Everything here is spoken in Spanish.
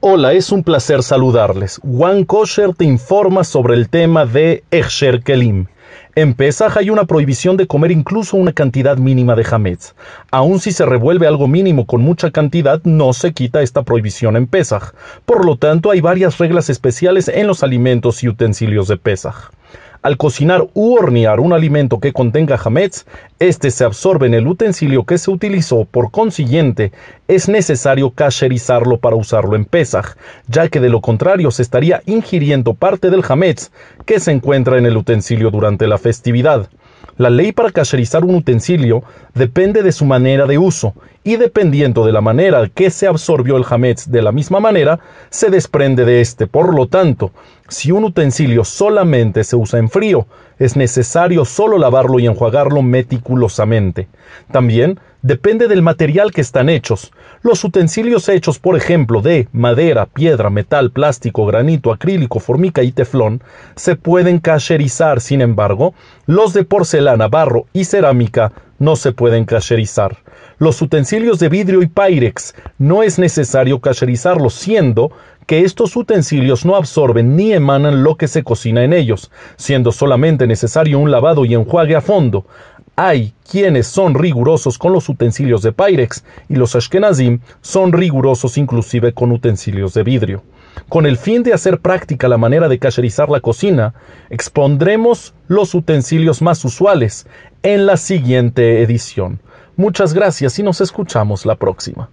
Hola, es un placer saludarles. Juan Kosher te informa sobre el tema de Echsher Kelim. En Pesaj hay una prohibición de comer incluso una cantidad mínima de jamets. Aun si se revuelve algo mínimo con mucha cantidad, no se quita esta prohibición en Pesaj. Por lo tanto, hay varias reglas especiales en los alimentos y utensilios de Pesaj. Al cocinar u hornear un alimento que contenga hametz, este se absorbe en el utensilio que se utilizó, por consiguiente, es necesario cacherizarlo para usarlo en Pesaj, ya que de lo contrario se estaría ingiriendo parte del hametz que se encuentra en el utensilio durante la festividad. La ley para cacherizar un utensilio depende de su manera de uso y dependiendo de la manera que se absorbió el hametz de la misma manera, se desprende de este. Por lo tanto, si un utensilio solamente se usa en frío, es necesario solo lavarlo y enjuagarlo meticulosamente. También depende del material que están hechos. Los utensilios hechos, por ejemplo, de madera, piedra, metal, plástico, granito, acrílico, formica y teflón, se pueden cacherizar. Sin embargo, los de porcelana, barro y cerámica no se pueden cacherizar. Los utensilios de vidrio y pyrex no es necesario cacherizarlos, siendo que estos utensilios no absorben ni emanan lo que se cocina en ellos, siendo solamente necesario un lavado y enjuague a fondo. Hay quienes son rigurosos con los utensilios de Pyrex y los Ashkenazim son rigurosos inclusive con utensilios de vidrio. Con el fin de hacer práctica la manera de cacherizar la cocina, expondremos los utensilios más usuales en la siguiente edición. Muchas gracias y nos escuchamos la próxima.